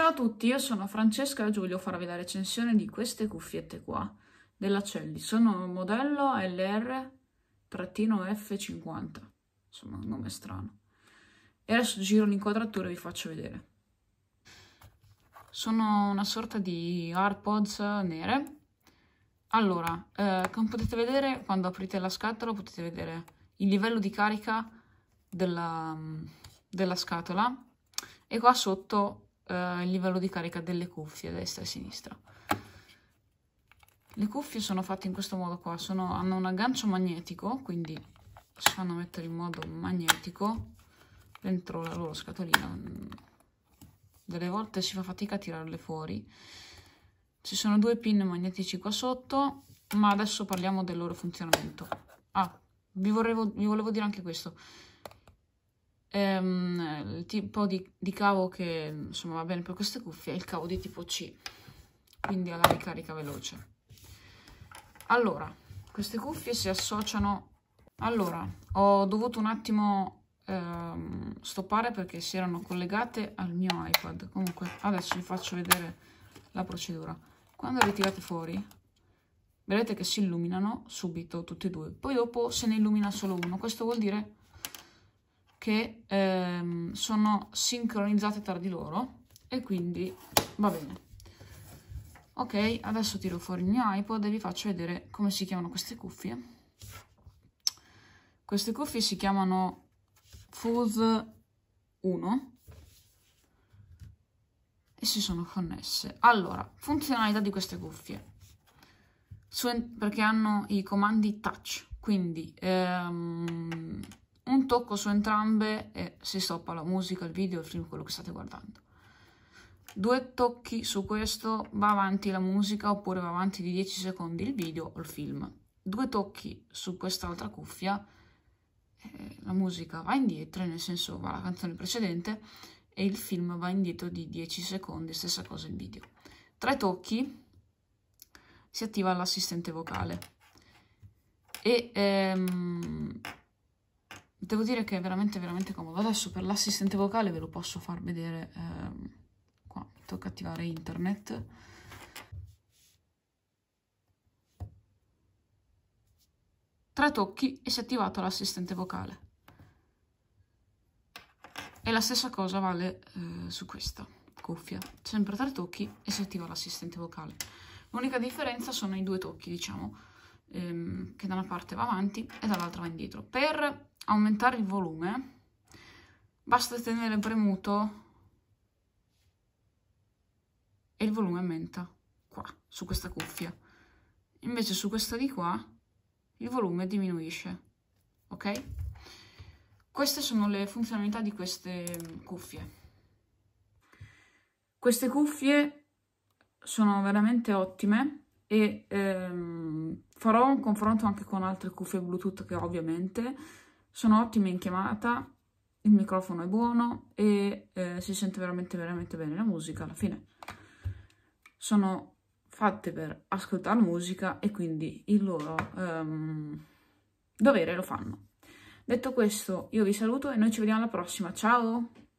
Ciao a tutti, io sono Francesca e Giulio farvi la recensione di queste cuffiette qua, della Celli. Sono modello LR-F50, insomma un nome strano. E adesso giro l'inquadratura e vi faccio vedere. Sono una sorta di AirPods nere. Allora, eh, come potete vedere, quando aprite la scatola potete vedere il livello di carica della, mm, della scatola e qua sotto eh, il livello di carica delle cuffie, destra e sinistra. Le cuffie sono fatte in questo modo qua, sono, hanno un aggancio magnetico, quindi si fanno mettere in modo magnetico dentro la loro scatolina. Delle volte si fa fatica a tirarle fuori. Ci sono due pin magnetici qua sotto, ma adesso parliamo del loro funzionamento. Ah, vi, vorrevo, vi volevo dire anche questo ehm, il tipo di, di, cavo che insomma va bene per queste cuffie è il cavo di tipo C, quindi alla ricarica veloce. Allora, queste cuffie si associano... Allora, ho dovuto un attimo ehm, stoppare perché si erano collegate al mio iPad. Comunque, adesso vi faccio vedere la procedura. Quando le tirate fuori, vedete che si illuminano subito tutti e due. Poi dopo se ne illumina solo uno. Questo vuol dire che ehm, sono sincronizzate tra di loro e quindi va bene. Ok, adesso tiro fuori il mio iPod e vi faccio vedere come si chiamano queste cuffie. Queste cuffie si chiamano Fuzz 1 e si sono connesse. Allora, funzionalità di queste cuffie. Su, perché hanno i comandi touch, quindi ehm, tocco su entrambe e si stoppa la musica, il video, il film, quello che state guardando. Due tocchi su questo va avanti la musica oppure va avanti di 10 secondi il video o il film. Due tocchi su quest'altra cuffia, eh, la musica va indietro, nel senso va la canzone precedente e il film va indietro di 10 secondi, stessa cosa il video. Tre tocchi si attiva l'assistente vocale e ehm, devo dire che è veramente, veramente comodo. Adesso per l'assistente vocale ve lo posso far vedere ehm, qua. Tocca attivare internet. Tre tocchi e si è attivato l'assistente vocale. E la stessa cosa vale eh, su questa cuffia. Sempre tre tocchi e si attiva l'assistente vocale. L'unica differenza sono i due tocchi, diciamo ehm, che da una parte va avanti e dall'altra va indietro. Per aumentare il volume basta tenere premuto e il volume aumenta qua, su questa cuffia. Invece su questa di qua il volume diminuisce, ok? Queste sono le funzionalità di queste cuffie. Queste cuffie sono veramente ottime e ehm, farò un confronto anche con altre cuffie Bluetooth che ovviamente. Sono ottime in chiamata, il microfono è buono e eh, si sente veramente veramente bene la musica alla fine. Sono fatte per ascoltare musica e quindi il loro ehm, dovere lo fanno. Detto questo, io vi saluto e noi ci vediamo alla prossima. Ciao!